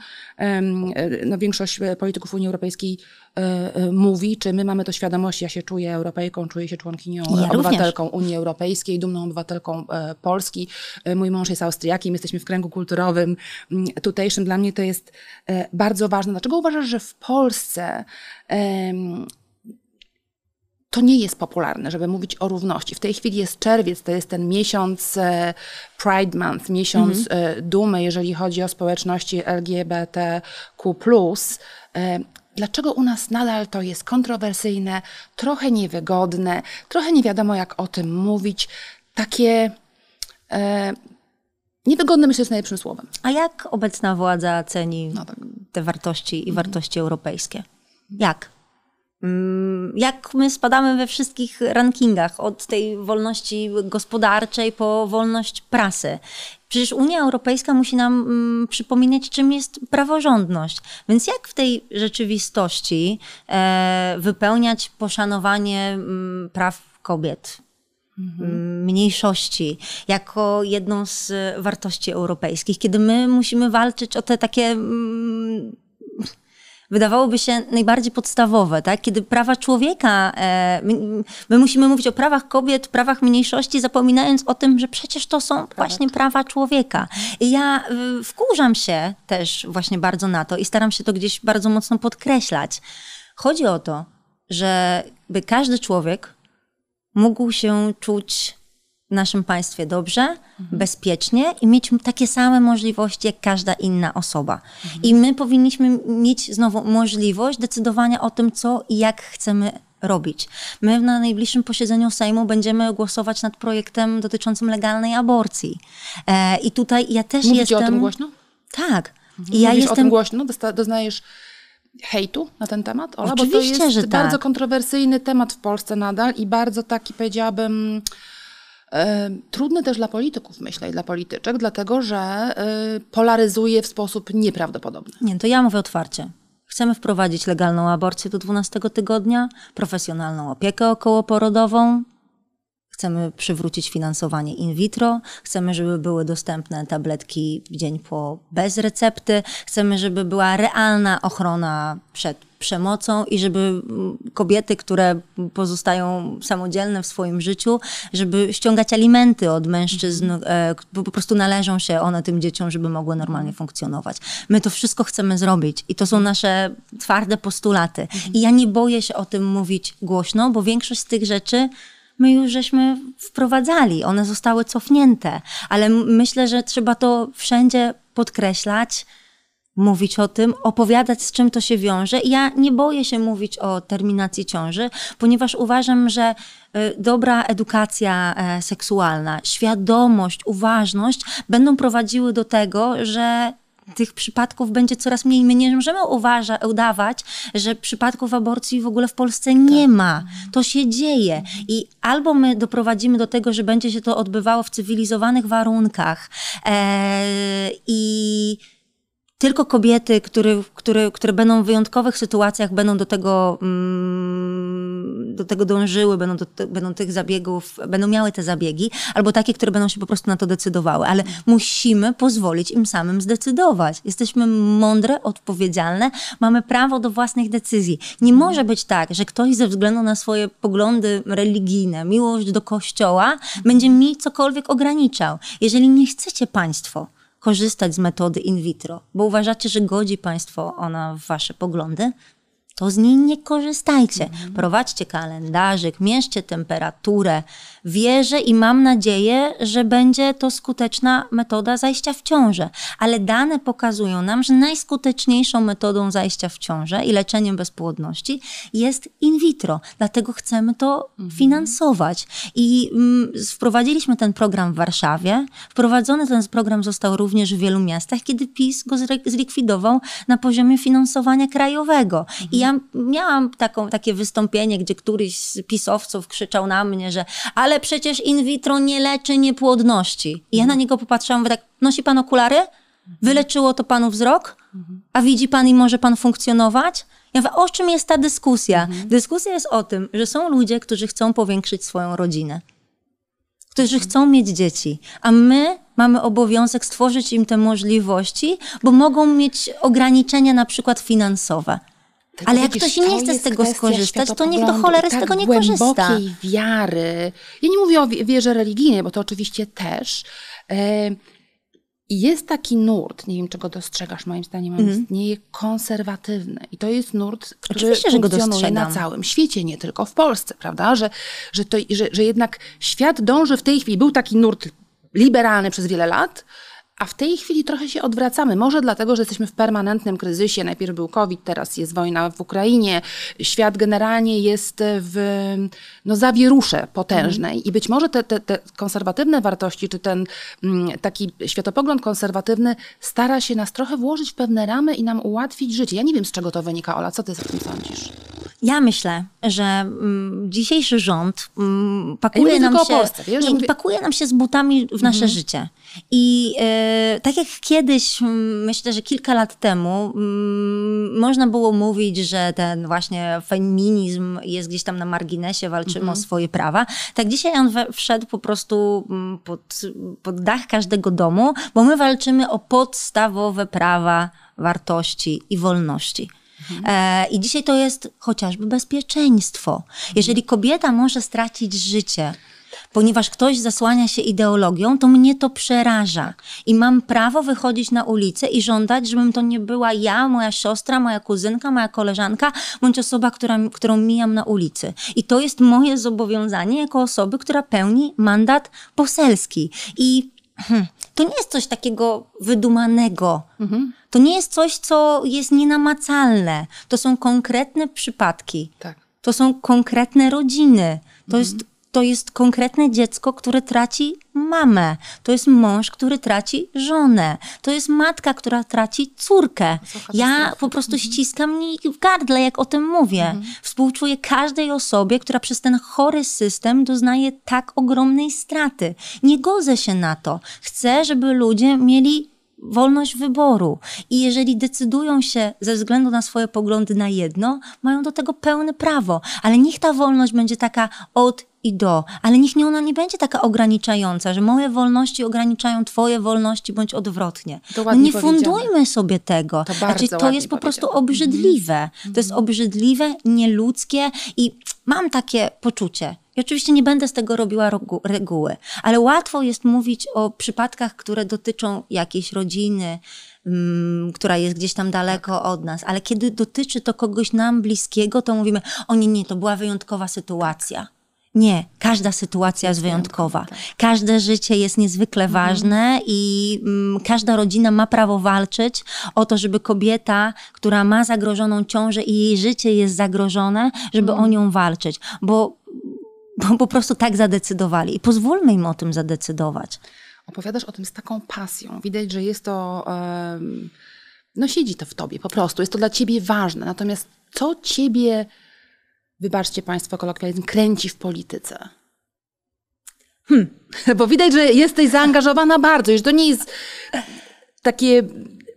no, większość polityków Unii Europejskiej E, e, mówi, czy my mamy to świadomość, ja się czuję Europejką, czuję się członkinią, ja obywatelką również. Unii Europejskiej, dumną obywatelką e, Polski. Mój mąż jest Austriakiem, jesteśmy w kręgu kulturowym mm, tutejszym. Dla mnie to jest bardzo ważne. Dlaczego uważasz, że w Polsce to nie jest popularne, żeby mówić o równości. W tej chwili jest czerwiec, to jest ten miesiąc Pride Month, miesiąc mhm. dumy, jeżeli chodzi o społeczności LGBTQ. Dlaczego u nas nadal to jest kontrowersyjne, trochę niewygodne, trochę nie wiadomo jak o tym mówić, takie e, niewygodne myślę jest najlepszym słowem. A jak obecna władza ceni no tak. te wartości i mhm. wartości europejskie? Jak? Mm, jak my spadamy we wszystkich rankingach, od tej wolności gospodarczej po wolność prasy. Przecież Unia Europejska musi nam mm, przypominać, czym jest praworządność. Więc jak w tej rzeczywistości e, wypełniać poszanowanie m, mm, praw kobiet? Mhm. Mm, mniejszości jako jedną z wartości europejskich, kiedy my musimy walczyć o te takie wydawałoby się najbardziej podstawowe, tak? Kiedy prawa człowieka, e, my, my musimy mówić o prawach kobiet, prawach mniejszości, zapominając o tym, że przecież to są prawa. Tak. właśnie prawa człowieka. I ja y, wkurzam się też właśnie bardzo na to i staram się to gdzieś bardzo mocno podkreślać. Chodzi o to, że by każdy człowiek mógł się czuć w naszym państwie dobrze, mhm. bezpiecznie i mieć takie same możliwości jak każda inna osoba. Mhm. I my powinniśmy mieć znowu możliwość decydowania o tym, co i jak chcemy robić. My na najbliższym posiedzeniu Sejmu będziemy głosować nad projektem dotyczącym legalnej aborcji. E, I tutaj ja też Mówicie jestem... o tym głośno? Tak. Mhm. I ja jestem... o tym głośno? Dosta doznajesz hejtu na ten temat? Ola, Oczywiście, bo to jest tak. bardzo kontrowersyjny temat w Polsce nadal i bardzo taki, powiedziałabym Trudne też dla polityków, myślę, i dla polityczek, dlatego że y, polaryzuje w sposób nieprawdopodobny. Nie, to ja mówię otwarcie. Chcemy wprowadzić legalną aborcję do 12 tygodnia, profesjonalną opiekę okołoporodową, chcemy przywrócić finansowanie in vitro, chcemy, żeby były dostępne tabletki dzień po bez recepty, chcemy, żeby była realna ochrona przed przemocą i żeby mm, kobiety, które pozostają samodzielne w swoim życiu, żeby ściągać alimenty od mężczyzn, bo mhm. e, po prostu należą się one tym dzieciom, żeby mogły normalnie funkcjonować. My to wszystko chcemy zrobić i to są nasze twarde postulaty. Mhm. I ja nie boję się o tym mówić głośno, bo większość z tych rzeczy my już żeśmy wprowadzali, one zostały cofnięte, ale myślę, że trzeba to wszędzie podkreślać, mówić o tym, opowiadać z czym to się wiąże. ja nie boję się mówić o terminacji ciąży, ponieważ uważam, że y, dobra edukacja e, seksualna, świadomość, uważność będą prowadziły do tego, że tych przypadków będzie coraz mniej. My nie możemy uważa, udawać, że przypadków aborcji w ogóle w Polsce nie tak. ma. To się dzieje. I albo my doprowadzimy do tego, że będzie się to odbywało w cywilizowanych warunkach e, i tylko kobiety, które, które, które będą w wyjątkowych sytuacjach, będą do tego, mm, do tego dążyły, będą, do, będą tych zabiegów, będą miały te zabiegi, albo takie, które będą się po prostu na to decydowały. Ale musimy pozwolić im samym zdecydować. Jesteśmy mądre, odpowiedzialne, mamy prawo do własnych decyzji. Nie może być tak, że ktoś ze względu na swoje poglądy religijne, miłość do kościoła, będzie mi cokolwiek ograniczał. Jeżeli nie chcecie państwo, korzystać z metody in vitro, bo uważacie, że godzi Państwo ona w Wasze poglądy, to z niej nie korzystajcie. Mhm. Prowadźcie kalendarzyk, mierzcie temperaturę, wierzę i mam nadzieję, że będzie to skuteczna metoda zajścia w ciążę. Ale dane pokazują nam, że najskuteczniejszą metodą zajścia w ciążę i leczeniem bezpłodności jest in vitro. Dlatego chcemy to mhm. finansować. I mm, wprowadziliśmy ten program w Warszawie. Wprowadzony ten program został również w wielu miastach, kiedy PiS go zlikwidował na poziomie finansowania krajowego. Mhm. I ja mhm. miałam taką, takie wystąpienie, gdzie któryś z pisowców krzyczał na mnie, że ale ale przecież in vitro nie leczy niepłodności. I ja na niego popatrzyłam, mówię tak, nosi pan okulary? Wyleczyło to panu wzrok? A widzi pan i może pan funkcjonować? Ja mówię, o czym jest ta dyskusja? Dyskusja jest o tym, że są ludzie, którzy chcą powiększyć swoją rodzinę. Którzy chcą mieć dzieci. A my mamy obowiązek stworzyć im te możliwości, bo mogą mieć ograniczenia na przykład finansowe. Ale jak ktoś nie chce z tego skorzystać, to niech do cholery tak z tego nie korzysta. wiary. Ja nie mówię o wierze religijnej, bo to oczywiście też. E, jest taki nurt, nie wiem czego dostrzegasz, moim zdaniem on mhm. istnieje, konserwatywne. konserwatywny. I to jest nurt, który Oczywiście, znaczy, że funkcjonuje na całym świecie, nie tylko w Polsce, prawda? Że, że, to, że, że jednak świat dąży w tej chwili, był taki nurt liberalny przez wiele lat, a w tej chwili trochę się odwracamy. Może dlatego, że jesteśmy w permanentnym kryzysie. Najpierw był COVID, teraz jest wojna w Ukrainie. Świat generalnie jest w no, zawierusze potężnej. Mm. I być może te, te, te, konserwatywne wartości, czy ten mm, taki światopogląd konserwatywny stara się nas trochę włożyć w pewne ramy i nam ułatwić życie. Ja nie wiem, z czego to wynika, Ola. Co ty o tym sądzisz? Ja myślę, że mm, dzisiejszy rząd mm, pakuje, nam się, Polsce, wiesz, nie, mówię... pakuje nam się z butami w nasze mhm. życie. I e, tak jak kiedyś, myślę, że kilka lat temu, można było mówić, że ten właśnie feminizm jest gdzieś tam na marginesie, walczymy mm -hmm. o mhm. swoje prawa. Tak dzisiaj on we, wszedł po prostu pod, pod dach każdego domu, bo my walczymy o podstawowe prawa, wartości i wolności. Mhm. E, I dzisiaj to jest chociażby bezpieczeństwo. Jeżeli mhm. kobieta może stracić życie, ponieważ ktoś zasłania się ideologią, to mnie to przeraża. I mam prawo wychodzić na ulicę i żądać, żebym to nie była ja, moja siostra, moja kuzynka, moja koleżanka, bądź osoba, która, którą mijam na ulicy. I to jest moje zobowiązanie jako osoby, która pełni mandat poselski. I hmm, to nie jest coś takiego wydumanego. Mhm. To nie jest coś, co jest nienamacalne. To są konkretne przypadki. Tak. To są konkretne rodziny. To mhm. jest to jest konkretne dziecko, które traci mamę, to jest mąż, który traci żonę, to jest matka, która traci córkę. Słuchaj, ja po prostu mhm. ściskam mi w gardle, jak o tym mówię. Mhm. Współczuję każdej osobie, która przez ten chory system doznaje tak ogromnej straty. Nie godzę się na to. Chcę, żeby ludzie mieli wolność wyboru. I jeżeli decydują się ze względu na swoje poglądy na jedno, mają do tego pełne prawo. Ale niech ta wolność będzie taka od i do, ale niech nie ona nie będzie taka ograniczająca, że moje wolności ograniczają twoje wolności bądź odwrotnie. No nie fundujmy sobie tego. To, znaczy, to jest po prostu obrzydliwe. Mm -hmm. To jest mhm. obrzydliwe, nieludzkie i mam takie poczucie. I oczywiście nie będę z tego robiła regu reguły, ale łatwo jest mówić o przypadkach, które dotyczą jakiejś rodziny, mm, która jest gdzieś tam daleko tak. od nas, ale kiedy dotyczy to kogoś nam bliskiego, to mówimy: O nie, nie, to była wyjątkowa sytuacja. Nie, każda sytuacja jest wyjątkowa. Tak. Każde życie jest niezwykle mhm. ważne i mm, każda rodzina ma prawo walczyć o to, żeby kobieta, która ma zagrożoną ciążę i jej życie jest zagrożone, żeby mm. o nią walczyć, bo, bo po prostu tak zadecydowali. I pozwólmy im o tym zadecydować. Opowiadasz o tym z taką pasją. Widać, że jest to. Um, no, siedzi to w tobie po prostu, jest to dla ciebie ważne. Natomiast co ciebie wybaczcie Państwo kolokwializm, kręci w polityce. Hmm, *laughs* bo widać, że jesteś zaangażowana bardzo, już to nie jest takie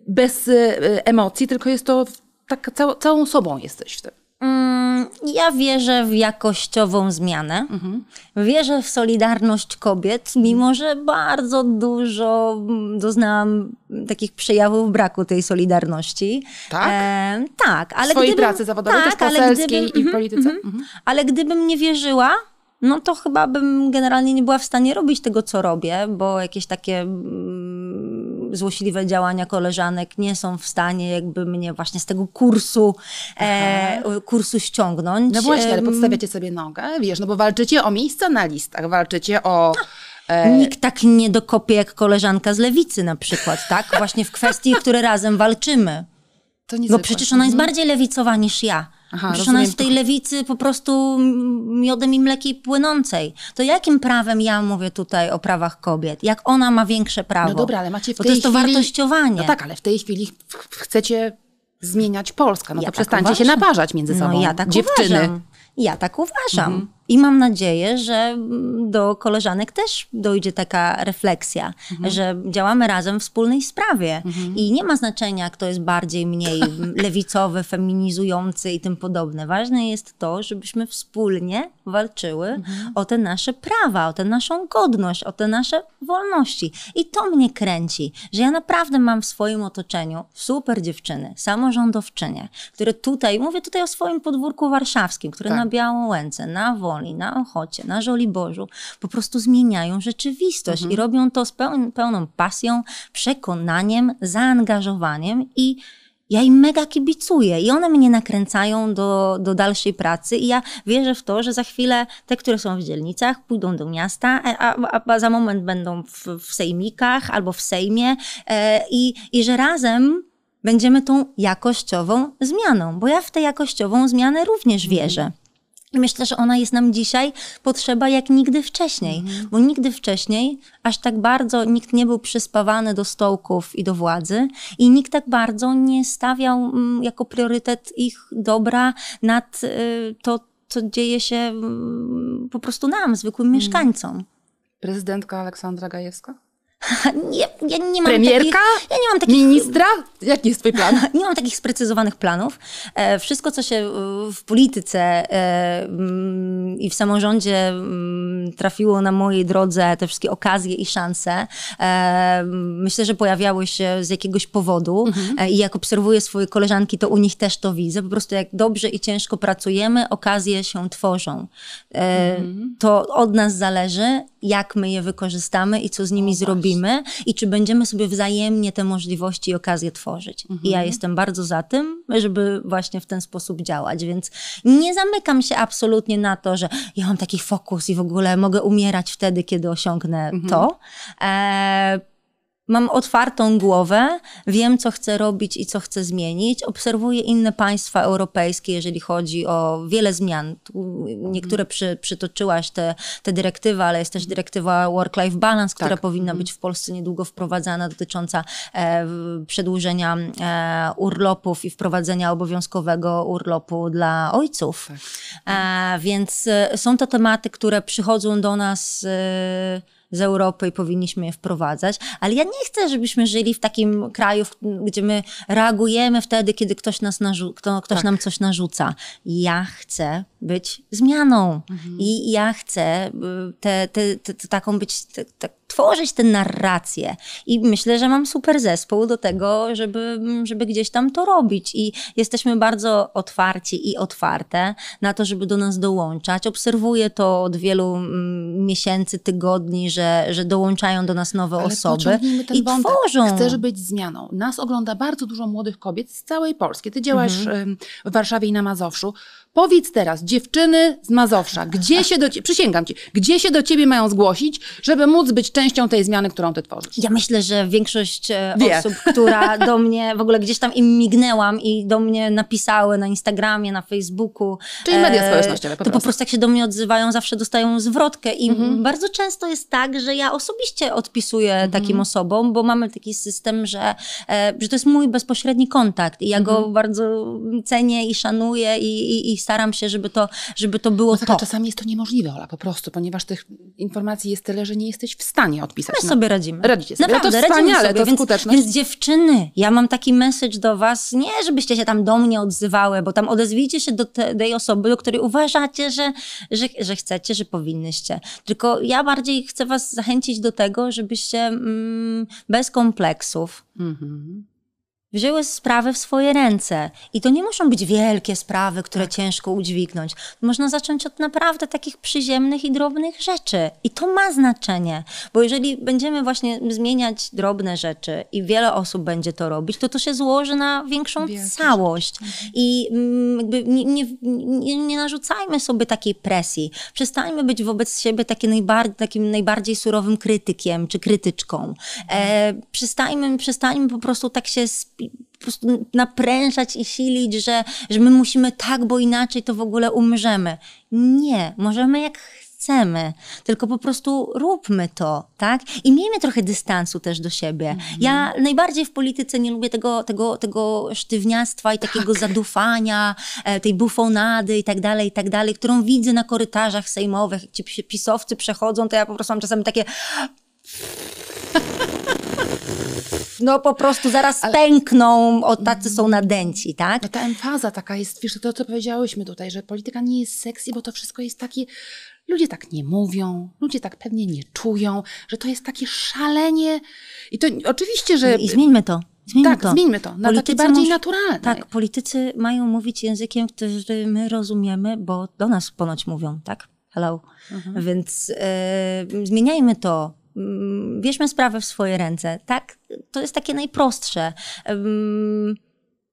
bez e, emocji, tylko jest to tak cał, całą sobą jesteś w tym. Mm ja wierzę w jakościową zmianę. Mhm. Wierzę w solidarność kobiet, mimo że bardzo dużo mm, doznałam takich przejawów braku tej solidarności. Tak? E, tak, ale Swojej gdybym, pracy zawodowej, tak, też poselskiej gdybym, i mhm, polityce. Mhm. Mhm. ale gdybym nie wierzyła, no to chyba bym generalnie nie była w stanie robić tego, co robię, bo jakieś takie mm, złośliwe działania koleżanek nie są w stanie jakby mnie właśnie z tego kursu, e, kursu ściągnąć. No właśnie, ale podstawiacie sobie nogę, wiesz, no bo walczycie o miejsca na listach, walczycie o... No, e, nikt tak nie dokopie jak koleżanka z lewicy na przykład, tak? Właśnie w kwestii, które razem walczymy. To nie Bo no przecież ona jest mhm. bardziej lewicowa niż ja. Aha, Przecież rozumiem. ona jest w tej lewicy po prostu miodem i mlekiej płynącej. To jakim prawem ja mówię tutaj o prawach kobiet? Jak ona ma większe prawo? No dobra, ale macie w Bo tej to jest chwili... to wartościowanie. No tak, ale w tej chwili chcecie zmieniać Polskę. No ja to tak przestańcie uważam. się naparzać między no sobą. No ja tak dziewczyny. Uważam. Ja tak uważam. Mhm. I mam nadzieję, że do koleżanek też dojdzie taka refleksja, mhm. że działamy razem w wspólnej sprawie mhm. i nie ma znaczenia, kto jest bardziej, mniej *laughs* lewicowy, feminizujący i tym podobne. Ważne jest to, żebyśmy wspólnie walczyły mhm. o te nasze prawa, o tę naszą godność, o te nasze wolności. I to mnie kręci, że ja naprawdę mam w swoim otoczeniu super dziewczyny, samorządowczynie, które tutaj, mówię tutaj o swoim podwórku warszawskim, które tak. na łęce, na Woli, na Ochocie, na Żoliborzu po prostu zmieniają rzeczywistość mhm. i robią to z pełną pasją, przekonaniem, zaangażowaniem i ja im mega kibicuję i one mnie nakręcają do, do dalszej pracy i ja wierzę w to, że za chwilę te, które są w dzielnicach, pójdą do miasta, e, a, a, a za moment będą w, w, sejmikach albo w sejmie e, i, i że razem będziemy tą jakościową zmianą, bo ja w tę jakościową zmianę również mhm. wierzę. Myślę, że ona jest nam dzisiaj potrzeba jak nigdy wcześniej, mhm. bo nigdy wcześniej aż tak bardzo nikt nie był przyspawany do stołków i do władzy i nikt tak bardzo nie stawiał m, mm, jako priorytet ich dobra nad y, to, co dzieje się m, mm, po prostu nam, zwykłym mhm. mieszkańcom. Prezydentka Aleksandra Gajewska? *laughs* ja nie mam Premierka? Takich, ja nie mam takich, Ministra? Jaki jest twój plan? *laughs* nie mam takich sprecyzowanych planów. E, wszystko, co się e, w polityce e, mm, i w samorządzie mm, trafiło na mojej drodze, te wszystkie okazje i szanse, myślę, że pojawiały się z jakiegoś powodu. Mhm. I jak obserwuję swoje koleżanki, to u nich też to widzę. Po prostu jak dobrze i ciężko pracujemy, okazje się tworzą. Mhm. To od nas zależy, jak my je wykorzystamy i co z nimi zrobimy robimy i czy będziemy sobie wzajemnie te możliwości i okazje tworzyć. Mhm. I ja mhm. jestem bardzo za tym, żeby właśnie w ten sposób działać, więc nie zamykam się absolutnie na to, że ja mam taki fokus i w ogóle mogę umierać wtedy, kiedy osiągnę mhm. to. E, Mam otwartą głowę, wiem, co chcę robić i co chcę zmienić. Obserwuję inne państwa europejskie, jeżeli chodzi o wiele zmian. Tu niektóre mhm. przy, przytoczyłaś, te, te dyrektywy, ale jest też dyrektywa Work-Life Balance, która tak. powinna mhm. być w Polsce niedługo wprowadzana, dotycząca e, przedłużenia e, urlopów i wprowadzenia obowiązkowego urlopu dla ojców. Tak. E, więc e, są to tematy, które przychodzą do nas e, z Europy i powinniśmy je wprowadzać, ale ja nie chcę, żebyśmy żyli w takim kraju, gdzie my reagujemy wtedy, kiedy ktoś, nas narzu- kto, ktoś tak. nam coś narzuca. Ja chcę być zmianą mhm. i ja chcę y, te, te, te, taką być... Te, tworzyć tę narrację. I myślę, że mam super zespół do tego, żeby, żeby gdzieś tam to robić. I jesteśmy bardzo otwarci i otwarte na to, żeby do nas dołączać. Obserwuję to od wielu mm, miesięcy, tygodni, że, że dołączają do nas nowe Ale osoby i wątek. tworzą. Chcesz być zmianą. Nas ogląda bardzo dużo młodych kobiet z całej Polski. Ty działasz mhm. w Warszawie i na Mazowszu. Powiedz teraz, dziewczyny z Mazowsza, gdzie się do ciebie, przysięgam ci, gdzie się do ciebie mają zgłosić, żeby móc być częścią tej zmiany, którą ty tworzysz? Ja myślę, że większość e, Wie. osób, która do mnie, w ogóle gdzieś tam im mignęłam i do mnie napisały na Instagramie, na Facebooku. Czyli media e, społecznościowe po to prostu. po prostu jak się do mnie odzywają, zawsze dostają zwrotkę i mhm. bardzo często jest tak, że ja osobiście odpisuję mhm. takim osobom, bo mamy taki system, że, e, że to jest mój bezpośredni kontakt i ja mhm. go bardzo cenię i szanuję i, i, i staram się, żeby to, żeby to było no tak, to. Czasami jest to niemożliwe, Ola, po prostu, ponieważ tych informacji jest tyle, że nie jesteś w stanie odpisać. My no, sobie radzimy. Radzicie sobie. Naprawdę, no to wspaniale, sobie, to więc, Więc dziewczyny, ja mam taki message do was, nie żebyście się tam do mnie odzywały, bo tam odezwijcie się do te, tej osoby, do której uważacie, że, że, że chcecie, że powinnyście. Tylko ja bardziej chcę was zachęcić do tego, żebyście mm, bez kompleksów, mm -hmm wzięły sprawy w swoje ręce. I to nie muszą być wielkie sprawy, które tak. ciężko udźwignąć. Można zacząć od naprawdę takich przyziemnych i drobnych rzeczy. I to ma znaczenie, bo jeżeli będziemy właśnie zmieniać drobne rzeczy i wiele osób będzie to robić, to to się złoży na większą Wielkość. całość. Mhm. I mm, jakby nie, nie, nie, narzucajmy sobie takiej presji. Przestańmy być wobec siebie najbar takim najbardziej surowym krytykiem czy krytyczką. E, mhm. przestańmy, przestańmy po prostu tak się po prostu naprężać i silić, że, że my musimy tak, bo inaczej to w ogóle umrzemy. Nie, możemy jak chcemy, tylko po prostu róbmy to, tak? I miejmy trochę dystansu też do siebie. Mhm. Ja najbardziej w polityce nie lubię tego, tego, tego sztywniactwa i takiego tak. zadufania, e, tej bufonady i tak dalej, i tak dalej, którą widzę na korytarzach sejmowych. Jak ci pisowcy przechodzą, to ja po prostu mam czasami takie... *laughs* no po prostu zaraz Ale... pękną, o tacy są nadęci, tak? No ta emfaza taka jest, wiesz, to co powiedziałyśmy tutaj, że polityka nie jest seksy, bo to wszystko jest takie, ludzie tak nie mówią, ludzie tak pewnie nie czują, że to jest takie szalenie i to oczywiście, że... I zmieńmy to. Zmieńmy tak, to. zmieńmy to na politycy takie bardziej naturalne. Tak, politycy mają mówić językiem, który my rozumiemy, bo do nas ponoć mówią, tak? Hello. Mhm. Więc e, zmieniajmy to Mm, bierzmy sprawę w swoje ręce, tak? To jest takie najprostsze.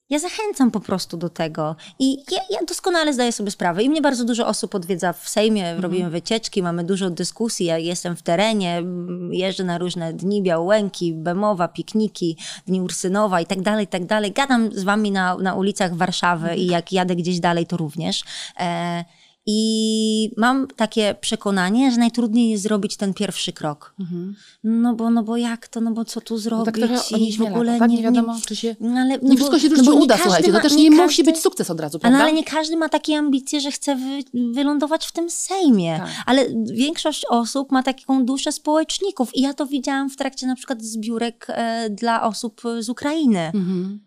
Ja zachęcam po prostu do tego i ja, ja, doskonale zdaję sobie sprawę. I mnie bardzo dużo osób odwiedza w Sejmie, mhm. robimy wycieczki, mamy dużo dyskusji, ja jestem w terenie, mm, jeżdżę na różne dni Białęki, Bemowa, pikniki, Dni Ursynowa i tak dalej, tak dalej. Gadam z wami na, na ulicach Warszawy i mhm. jak jadę gdzieś dalej, to również. E i mam takie przekonanie, że najtrudniej jest zrobić ten pierwszy krok. Mhm. No, bo, no bo jak to, no bo co tu no tak zrobić? No tak I w ogóle tak? nie, nie wiadomo, czy się. No ale, no nie wszystko się no różnie uda, słuchajcie. Ma, to też nie, nie każdy, musi być sukces od razu, prawda? Ale nie każdy ma takie ambicje, że chce wy, wylądować w tym Sejmie. Tak. Ale większość osób ma taką duszę społeczników. I ja to widziałam w trakcie na przykład zbiórek e, dla osób z Ukrainy. Mhm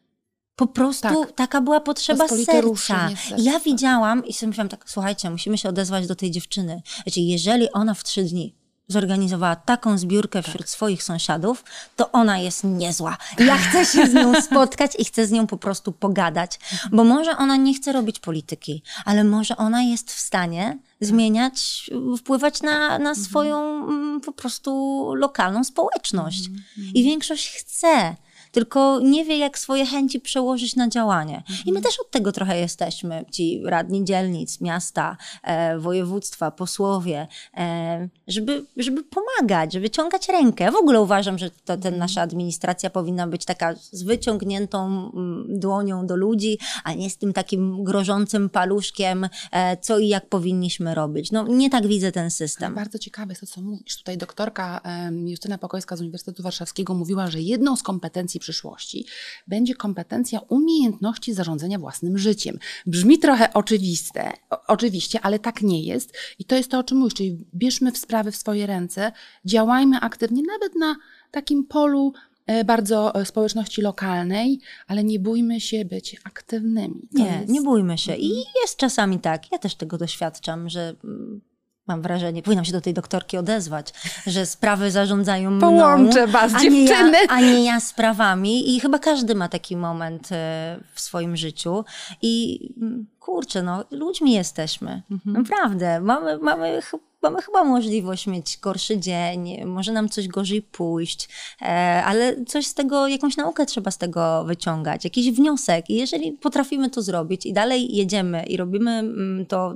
po prostu tak. taka była potrzeba serca. Ja tak. widziałam i sobie myślałam tak, słuchajcie, musimy się odezwać do tej dziewczyny. Znaczy, jeżeli ona w trzy dni zorganizowała taką zbiórkę tak. wśród swoich sąsiadów, to ona jest niezła. Ja chcę się z nią *laughs* spotkać i chcę z nią po prostu pogadać, bo może ona nie chce robić polityki, ale może ona jest w stanie zmieniać, wpływać na, na mhm. swoją mm, po prostu lokalną społeczność. Mhm. I większość chce tylko nie wie, jak swoje chęci przełożyć na działanie. I my mhm. też od tego trochę jesteśmy, ci radni dzielnic, miasta, e, województwa, posłowie, e, żeby, żeby pomagać, żeby ciągać rękę. W ogóle uważam, że to ten, mhm. nasza administracja powinna być taka z wyciągniętą dłonią do ludzi, a nie z tym takim grożącym paluszkiem, e, co i jak powinniśmy robić. No nie tak widzę ten system. Bardzo ciekawe jest to, co mówisz. Tutaj doktorka Justyna Pokojska z Uniwersytetu Warszawskiego mówiła, że jedną z kompetencji przyszłości będzie kompetencja umiejętności zarządzania własnym życiem. Brzmi trochę oczywiste, oczywiście, ale tak nie jest i to jest to, o czym mówisz, czyli bierzmy w sprawy w swoje ręce, działajmy aktywnie nawet na takim polu e, bardzo e, społeczności lokalnej, ale nie bójmy się być aktywnymi. To nie, jest... nie bójmy się. I mhm. jest czasami tak, ja też tego doświadczam, że mm, mam wrażenie, powinnam się do tej doktorki odezwać, że sprawy zarządzają mną. Połączę was, a dziewczyny. Nie ja, a nie ja sprawami. I chyba każdy ma taki moment e, w swoim życiu. I mm, kurczę, no, ludźmi jesteśmy. Mhm. Naprawdę. Mamy, mamy mamy chyba możliwość mieć gorszy dzień, może nam coś gorzej pójść, e, ale coś z tego, jakąś naukę trzeba z tego wyciągać, jakiś wniosek. I jeżeli potrafimy to zrobić i dalej jedziemy i robimy mm, to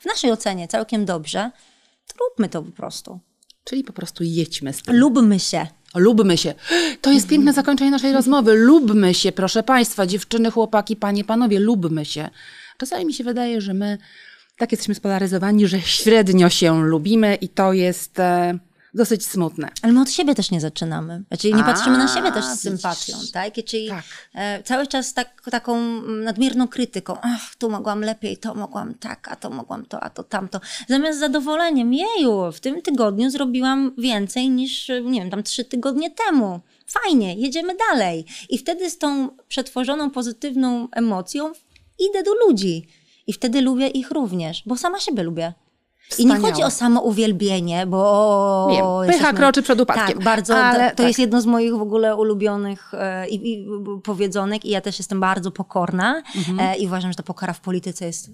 w naszej ocenie całkiem dobrze, to róbmy to po prostu. Czyli po prostu jedźmy z tym. Lubmy się. Lubmy się. *gasps* To jest piękne zakończenie naszej rozmowy. Lubmy się, proszę Państwa, dziewczyny, chłopaki, panie, panowie, lubmy się. Czasami mi się wydaje, że my tak jesteśmy spolaryzowani, że średnio się lubimy i to jest e, dosyć smutne. Ale my od siebie też nie zaczynamy. Czyli nie A, patrzymy na siebie też z sympatią, tak? Czyli tak. E, cały czas tak, taką nadmierną krytyką. Ach, tu mogłam lepiej, to mogłam tak, a to mogłam to, a to tamto. Zamiast zadowoleniem, jeju, w tym tygodniu zrobiłam więcej niż, nie wiem, tam trzy tygodnie temu. Fajnie, jedziemy dalej. I wtedy z tą przetworzoną, pozytywną emocją idę do ludzi. I wtedy lubię ich również, bo sama siebie lubię. Wspaniałe. I nie chodzi o samo uwielbienie, bo... pycha jesteśmy... kroczy przed upadkiem. Tak, bardzo. Ale, to tak. jest jedno z moich w ogóle ulubionych e, i, i, powiedzonek i ja też jestem bardzo pokorna mhm. E, i uważam, że ta pokora w polityce jest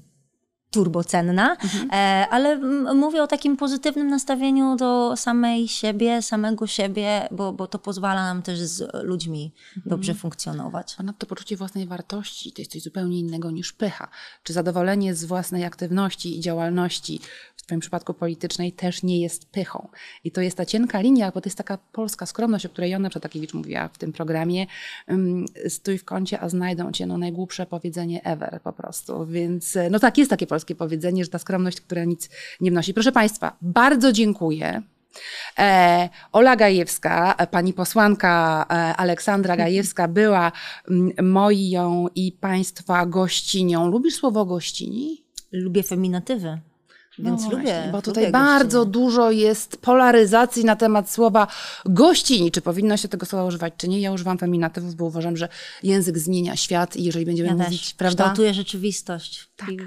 turbocenna, mhm. E, ale mówię o takim pozytywnym nastawieniu do samej siebie, samego siebie, bo, bo to pozwala nam też z ludźmi mhm. dobrze mhm. funkcjonować. Ponadto poczucie własnej wartości to jest coś zupełnie innego niż pycha. Czy zadowolenie z własnej aktywności i działalności, w Twoim przypadku politycznej, też nie jest pychą. I to jest ta cienka linia, bo to jest taka polska skromność, o której Jona Przetakiewicz mówiła w tym programie. Stój w kącie, a znajdą Cię no, najgłupsze powiedzenie ever po prostu. Więc e, no tak, jest takie polskie polskie powiedzenie, że ta skromność, która nic nie wnosi. Proszę Państwa, bardzo dziękuję. E, Ola Gajewska, pani posłanka e, Aleksandra Gajewska była moją i państwa gościnią. Lubisz słowo gościni? Lubię feminatywy. No więc no lubię. Właśnie, bo tutaj lubię bardzo gościnie. dużo jest polaryzacji na temat słowa gościni. Czy powinno się tego słowa używać, czy nie? Ja używam feminatywów, bo uważam, że język zmienia świat i jeżeli będziemy ja mówić, też. prawda? Kształtuje rzeczywistość. Tak. I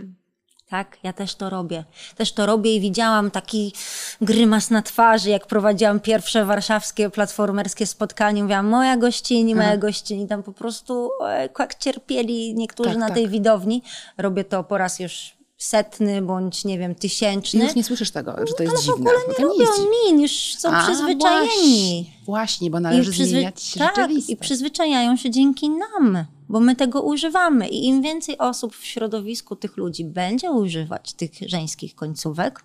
tak, ja też to robię. Też to robię i widziałam taki grymas na twarzy, jak prowadziłam pierwsze warszawskie platformerskie spotkanie. Mówiłam, moja gościni, moja Aha. Mhm. gościni. Tam po prostu ojku, e, jak cierpieli niektórzy tak, na tak. tej widowni. Robię to po raz już setny bądź, nie wiem, tysięczny. I już nie słyszysz tego, że to jest Ale dziwne. Ale w ogóle nie robią jest... min, już są A, przyzwyczajeni. Właśnie, właśnie bo należy przyzwy... zmieniać tak, i przyzwyczajają się dzięki nam bo my tego używamy i im więcej osób w środowisku tych ludzi będzie używać tych żeńskich końcówek,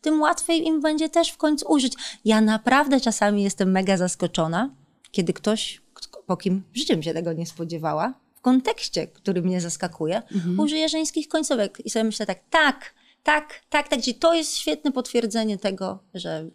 tym łatwiej im będzie też w końcu użyć. Ja naprawdę czasami jestem mega zaskoczona, kiedy ktoś, po kim życiem się tego nie spodziewała, w kontekście, który mnie zaskakuje, mhm. użyje żeńskich końcówek. I sobie myślę tak, tak, tak, tak, tak. Czyli to jest świetne potwierdzenie tego, że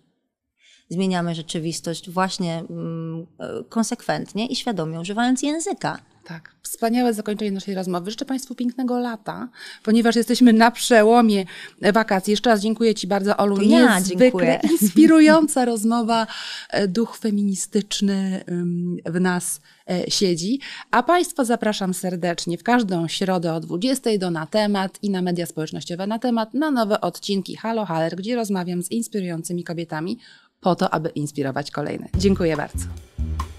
zmieniamy rzeczywistość właśnie mm, e, konsekwentnie i świadomie używając języka tak. Wspaniałe zakończenie naszej rozmowy. Życzę Państwu pięknego lata, ponieważ jesteśmy na przełomie wakacji. Jeszcze raz dziękuję Ci bardzo, Olu. ja Niezwykle dziękuję. *laughs* inspirująca rozmowa. E, duch feministyczny w nas e, siedzi. A Państwa zapraszam serdecznie w każdą środę o 20 do Na Temat i na media społecznościowe Na Temat na nowe odcinki Halo Haler, gdzie rozmawiam z inspirującymi kobietami po to, aby inspirować kolejne. Dziękuję bardzo.